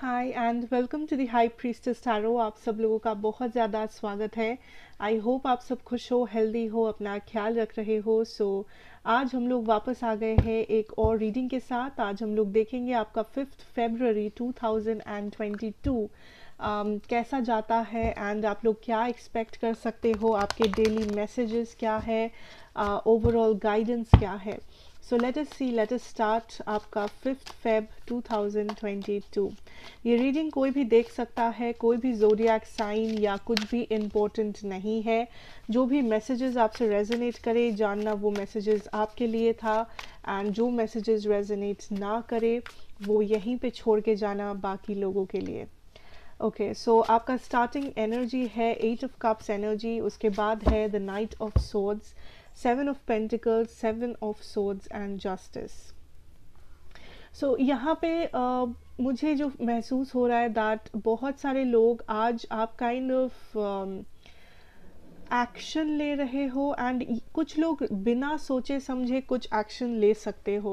hi and welcome to the high priestess tarot आप सब लोगों का बहुत ज़्यादा स्वागत है आई होप आप सब खुश हो हेल्दी हो अपना ख्याल रख रहे हो सो so, आज हम लोग वापस आ गए हैं एक और रीडिंग के साथ आज हम लोग देखेंगे आपका फिफ्थ फेबररी 2022 um, कैसा जाता है एंड आप लोग क्या एक्सपेक्ट कर सकते हो आपके डेली मैसेजेस uh, क्या है ओवरऑल uh, गाइडेंस क्या है so let us see let us start आपका फिफ्थ फेब 2022 ये रीडिंग कोई भी देख सकता है कोई भी जोडियाक साइन या कुछ भी इम्पोर्टेंट नहीं है जो भी मैसेजेस आपसे रेजोनेट करे जानना वो मैसेजेस आपके लिए था एंड जो मैसेजेस रेजोनेट ना करे वो यहीं पे छोड़ के जाना बाकी लोगों के लिए ओके okay, सो so आपका स्टार्टिंग एनर्जी है एट ऑफ कप्स एनर्जी उसके बाद है the knight of swords seven of pentacles seven of swords and justice so यहाँ पे uh, मुझे जो महसूस हो रहा है दैट बहुत सारे लोग आज आप काइंड ऑफ एक्शन ले रहे हो एंड कुछ लोग बिना सोचे समझे कुछ एक्शन ले सकते हो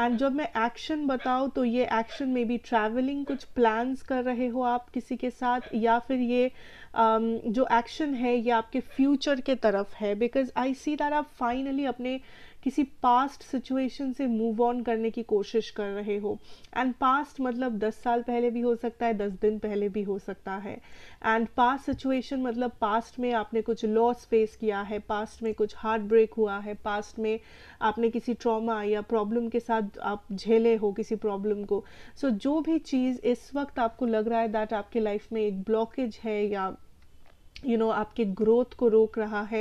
एंड जब मैं एक्शन बताऊँ तो ये एक्शन में भी ट्रैवलिंग कुछ प्लान्स कर रहे हो आप किसी के साथ या फिर ये um, जो एक्शन है ये आपके फ्यूचर के तरफ है बिकॉज आई सी दैट आप फाइनली अपने किसी पास्ट सिचुएशन से मूव ऑन करने की कोशिश कर रहे हो एंड पास्ट मतलब दस साल पहले भी हो सकता है दस दिन पहले भी हो सकता है एंड पास्ट सिचुएशन मतलब पास्ट में आपने कुछ लॉस फेस किया है पास्ट में कुछ हार्ट ब्रेक हुआ है पास्ट में आपने किसी ट्रॉमा या प्रॉब्लम के साथ आप झेले हो किसी प्रॉब्लम को सो so, जो भी चीज़ इस वक्त आपको लग रहा है दैट आपके लाइफ में एक ब्लॉकेज है या यू नो आपके ग्रोथ को रोक रहा है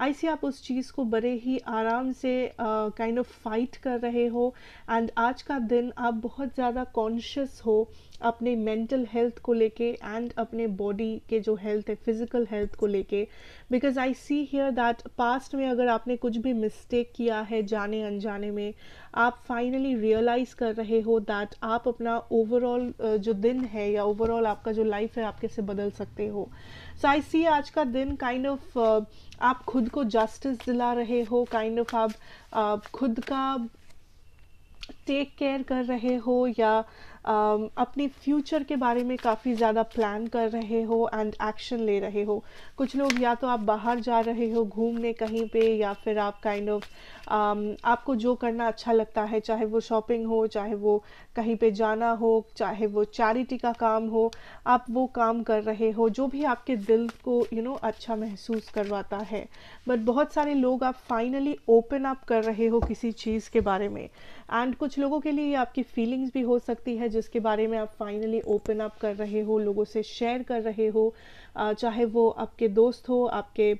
ऐसे आप उस चीज़ को बड़े ही आराम से काइंड ऑफ फाइट कर रहे हो एंड आज का दिन आप बहुत ज़्यादा कॉन्शियस हो अपने मेंटल हेल्थ को लेके एंड अपने बॉडी के जो हेल्थ है फिजिकल हेल्थ को लेके because I see here that past में अगर आपने कुछ भी मिस्टेक किया है जाने अनजाने में आप फाइनली रियलाइज़ कर रहे हो दैट आप अपना ओवरऑल जो दिन है या ओवरऑल आपका जो लाइफ है आप कैसे बदल सकते हो सो आई सी आज का दिन kind kind of of, uh, आप खुद को जस्टिस दिला रहे हो काइंड kind ऑफ of आप uh, खुद का टेक केयर कर रहे हो या Um, अपने फ्यूचर के बारे में काफ़ी ज़्यादा प्लान कर रहे हो एंड एक्शन ले रहे हो कुछ लोग या तो आप बाहर जा रहे हो घूमने कहीं पे या फिर आप kind kind of of, um, आपको जो करना अच्छा लगता है चाहे वो शॉपिंग हो चाहे वो कहीं पे जाना हो चाहे वो चैरिटी का काम हो आप वो काम कर रहे हो जो भी आपके दिल को यू you नो know, अच्छा महसूस करवाता है बट बहुत सारे लोग आप फाइनली ओपन अप कर रहे हो किसी चीज़ के बारे में एंड कुछ लोगों के लिए आपकी फीलिंग्स भी हो सकती है जिसके बारे में आप फाइनली ओपन अप कर रहे हो लोगों से शेयर कर रहे हो चाहे वो आपके दोस्त हो आपके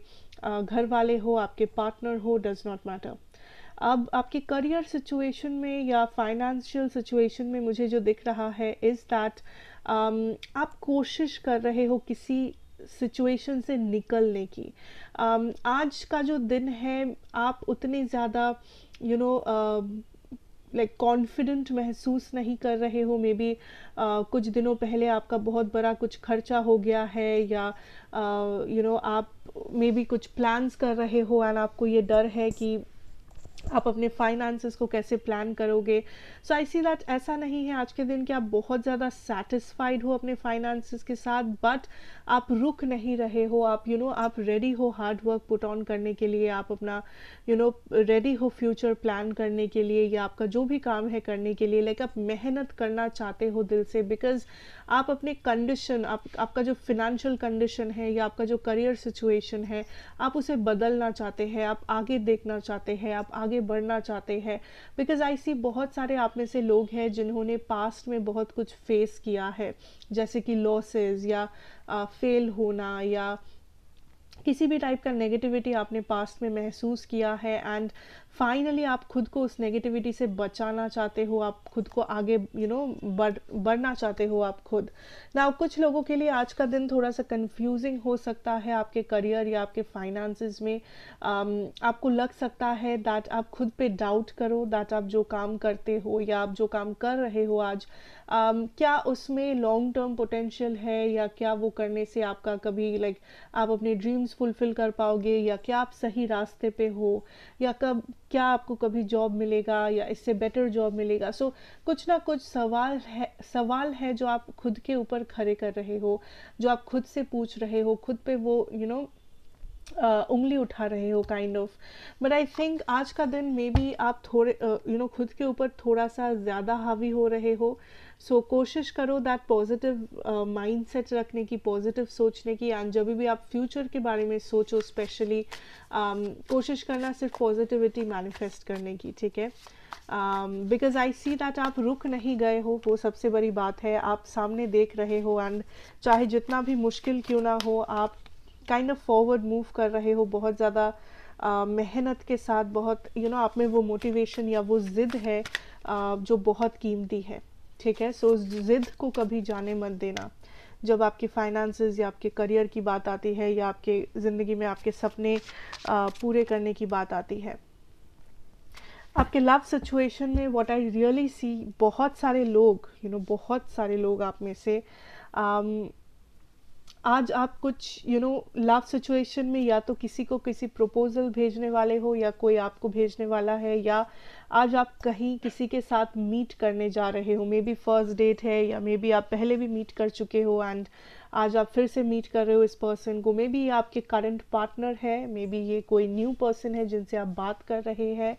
घर वाले हो आपके पार्टनर हो डज नॉट मैटर अब आपके करियर सिचुएशन में या फाइनेंशियल सिचुएशन में मुझे जो दिख रहा है इज़ दैट um, आप कोशिश कर रहे हो किसी सिचुएशन से निकलने की um, आज का जो दिन है आप उतने ज़्यादा यू नो लाइक कॉन्फिडेंट महसूस नहीं कर रहे हो मे बी कुछ दिनों पहले आपका बहुत बड़ा कुछ खर्चा हो गया है या you uh, know you know, आप मे बी कुछ प्लान्स कर रहे हो एंड आपको ये डर है कि आप अपने फाइनेंसेस को कैसे प्लान करोगे सो आई सी दैट ऐसा नहीं है आज के दिन कि आप बहुत ज़्यादा सेटिस्फाइड हो अपने फाइनेंसेस के साथ बट आप रुक नहीं रहे हो आप यू you नो know, आप रेडी हो हार्ड वर्क पुट ऑन करने के लिए आप अपना यू नो रेडी हो फ्यूचर प्लान करने के लिए या आपका जो भी काम है करने के लिए लाइक आप मेहनत करना चाहते हो दिल से बिकॉज आप अपने कंडीशन आप आपका जो फिनंशियल कंडीशन है या आपका जो करियर सिचुएशन है आप उसे बदलना चाहते हैं आप आगे देखना चाहते हैं आप आगे आगे बढ़ना चाहते हैं बिकॉज आई सी बहुत सारे आप में से लोग हैं जिन्होंने पास्ट में बहुत कुछ फेस किया है जैसे कि लॉसेज या फेल uh, होना या किसी भी टाइप का नेगेटिविटी आपने पास्ट में महसूस किया है एंड फाइनली आप खुद को उस नेगेटिविटी से बचाना चाहते हो आप खुद को आगे यू नो बढ़ बढ़ना चाहते हो आप खुद ना कुछ लोगों के लिए आज का दिन थोड़ा सा कंफ्यूजिंग हो सकता है आपके करियर या आपके फाइनेंसेस में um, आपको लग सकता है दैट आप खुद पे डाउट करो दैट आप जो काम करते हो या आप जो काम कर रहे हो आज um, क्या उसमें लॉन्ग टर्म पोटेंशियल है या क्या वो करने से आपका कभी लाइक like, आप अपने ड्रीम्स ड्रीम्स फुलफिल कर पाओगे या क्या आप सही रास्ते पे हो या कब क्या आपको कभी जॉब मिलेगा या इससे बेटर जॉब मिलेगा सो so, कुछ ना कुछ सवाल है सवाल है जो आप खुद के ऊपर खड़े कर रहे हो जो आप खुद से पूछ रहे हो खुद पे वो यू you नो know, उंगली उठा रहे हो kind of but I think आज का दिन मे बी आप थोड़े यू नो खुद के ऊपर थोड़ा सा ज़्यादा हावी हो रहे हो सो so, कोशिश करो दैट पॉजिटिव माइंड सेट रखने की पॉजिटिव सोचने की एंड जब भी आप फ्यूचर के बारे में सोचो स्पेशली um, कोशिश करना सिर्फ पॉजिटिविटी मैनिफेस्ट करने की ठीक है बिकॉज आई सी दैट आप रुक नहीं गए हो वो सबसे बड़ी बात है आप सामने देख रहे हो एंड चाहे जितना भी मुश्किल क्यों ना हो आप काइंड ऑफ फॉरवर्ड मूव कर रहे हो बहुत ज़्यादा Uh, मेहनत के साथ बहुत यू you नो know, आप में वो मोटिवेशन या वो ज़िद है uh, जो बहुत कीमती है ठीक है सो so, ज़िद को कभी जाने मत देना जब आपकी फाइनेंसेस या आपके करियर की बात आती है या आपके ज़िंदगी में आपके सपने uh, पूरे करने की बात आती है आपके लव सिचुएशन में व्हाट आई रियली सी बहुत सारे लोग यू you नो know, बहुत सारे लोग आप में से um, आज आप कुछ यू नो लव सिचुएशन में या तो किसी को किसी प्रपोजल भेजने वाले हो या कोई आपको भेजने वाला है या आज आप कहीं किसी के साथ मीट करने जा रहे हो मे बी फर्स्ट डेट है या मे बी आप पहले भी मीट कर चुके हो एंड आज आप फिर से मीट कर रहे हो इस पर्सन को मे बी ये आपके करंट पार्टनर है मे बी ये कोई न्यू पर्सन है जिनसे आप बात कर रहे हैं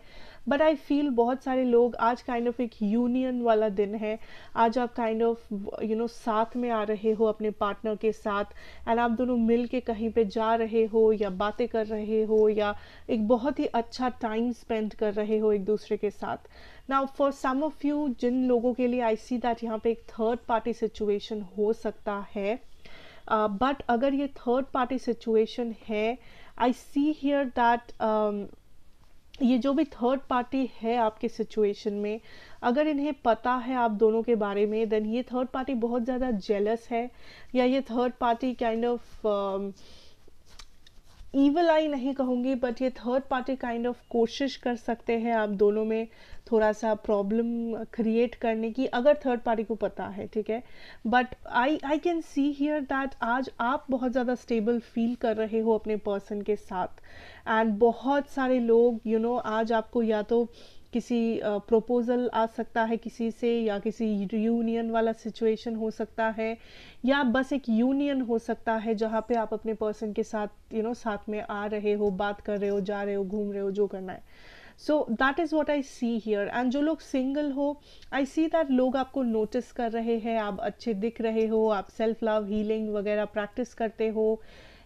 बट आई फील बहुत सारे लोग आज काइंड ऑफ एक यूनियन वाला दिन है आज आप काइंड ऑफ यू नो साथ में आ रहे हो अपने पार्टनर के साथ एंड आप दोनों मिल के कहीं पे जा रहे हो या बातें कर रहे हो या एक बहुत ही अच्छा टाइम स्पेंड कर रहे हो एक दूसरे के साथ now for some of you जिन लोगों के लिए आई सी दैट यहाँ पे एक थर्ड पार्टी सिचुएशन हो सकता है बट uh, अगर ये थर्ड पार्टी सिचुएशन है आई सी हियर दैट ये जो भी थर्ड पार्टी है आपके सिचुएशन में अगर इन्हें पता है आप दोनों के बारे में देन ये थर्ड पार्टी बहुत ज़्यादा जेलस है या ये third party kind of evil eye नहीं कहूँगी बट ये थर्ड पार्टी काइंड ऑफ कोशिश कर सकते हैं आप दोनों में थोड़ा सा प्रॉब्लम क्रिएट करने की अगर थर्ड पार्टी को पता है ठीक है but I I can see here that आज आप बहुत ज़्यादा स्टेबल फील कर रहे हो अपने पर्सन के साथ एंड बहुत सारे लोग यू you नो know, आज आपको या तो किसी प्रपोजल आ सकता है किसी से या किसी यूनियन वाला सिचुएशन हो सकता है या बस एक यूनियन हो सकता है जहाँ पे आप अपने पर्सन के साथ यू you नो know, साथ में आ रहे हो बात कर रहे हो जा रहे हो घूम रहे हो जो करना है so that is what I see here and जो लोग सिंगल हो आई सी दैट लोग आपको नोटिस कर रहे हैं आप अच्छे दिख रहे हो आप सेल्फ लव हीलिंग वगैरह प्रैक्टिस करते हो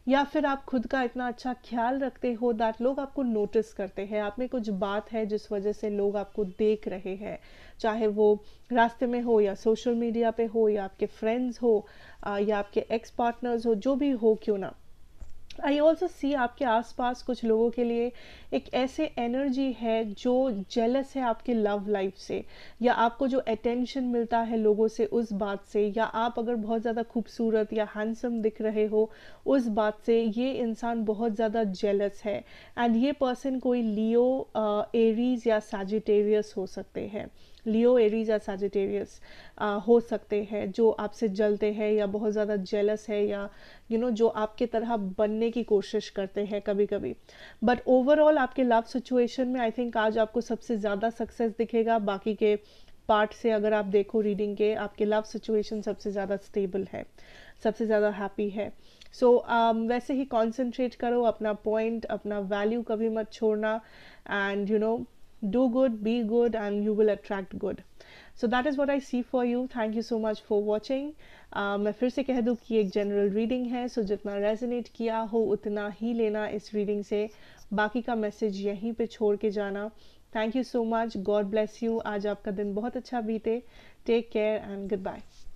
या फिर आप खुद का इतना अच्छा ख्याल रखते हो दैट लोग आपको नोटिस करते हैं आप में कुछ बात है जिस वजह से लोग आपको देख रहे हैं चाहे वो रास्ते में हो या सोशल मीडिया पे हो या आपके फ्रेंड्स हो या आपके एक्स पार्टनर्स हो जो भी हो क्यों ना आई ऑल्सो सी आपके आसपास कुछ लोगों के लिए एक ऐसे एनर्जी है जो जेलस है आपके लव लाइफ से या आपको जो अटेंशन मिलता है लोगों से उस बात से या आप अगर बहुत ज़्यादा खूबसूरत या हैंडसम दिख रहे हो उस बात से ये इंसान बहुत ज़्यादा जेलस है एंड ये पर्सन कोई लियो एरीज uh, या सैजिटेरियस हो सकते हैं लियो एरीज या सजिटेरियस हो सकते हैं जो आपसे जलते हैं या बहुत ज़्यादा जेलस है या यू you नो know, जो आपके तरह बनने की कोशिश करते हैं कभी कभी बट ओवरऑल आपके लव सिचुएशन में आई थिंक आज आपको सबसे ज़्यादा सक्सेस दिखेगा बाकी के पार्ट से अगर आप देखो रीडिंग के आपके लव सिचुएशन सबसे ज़्यादा स्टेबल है सबसे ज़्यादा हैप्पी है सो so, um, वैसे ही कॉन्सेंट्रेट करो अपना पॉइंट अपना वैल्यू कभी मत छोड़ना and you know do good be good and you will attract good so that is what I see for you thank you so much for watching मैं फिर से कह दूँ कि एक जनरल रीडिंग है सो जितना रेजोनेट किया हो उतना ही लेना इस रीडिंग से बाकी का मैसेज यहीं पे छोड़ के जाना thank you so much God bless you आज आपका दिन बहुत अच्छा बीते take care and good bye